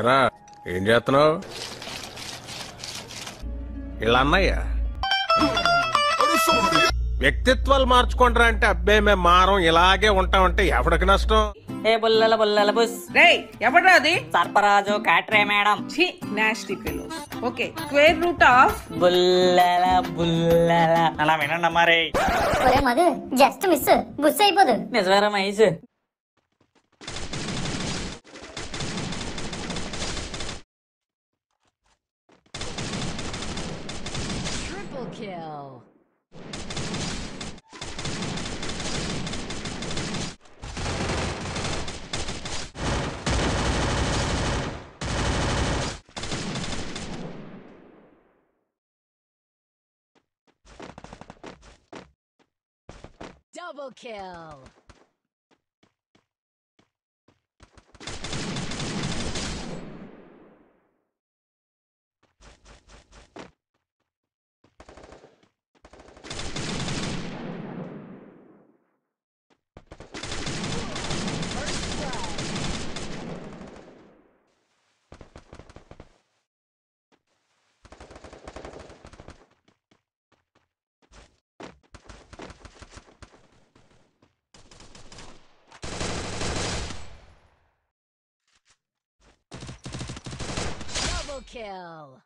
ఎరా ఏం చేస్తున్నావు ఇలా అన్నయ్య వ్యక్తిత్వాలు మార్చుకుంటారా అంటే అబ్బాయి మేము మారం ఇలాగే ఉంటామంటే ఎవడికి నష్టం ఏ బుల్లల బుల్లల బుస్ రేయ్ ఎవడ్రా అది సర్పరాజు కాట్రే మేడం చి నాస్టీ పిల్లోస్ ఓకే స్క్వేర్ రూట్ ఆఫ్ బుల్లల బుల్లల అలా వినండి మరి ఒరే మధు జస్ట్ మిస్ బుస్ అయిపోదు నిజమేరా మైస్ kill. Double kill! Double kill!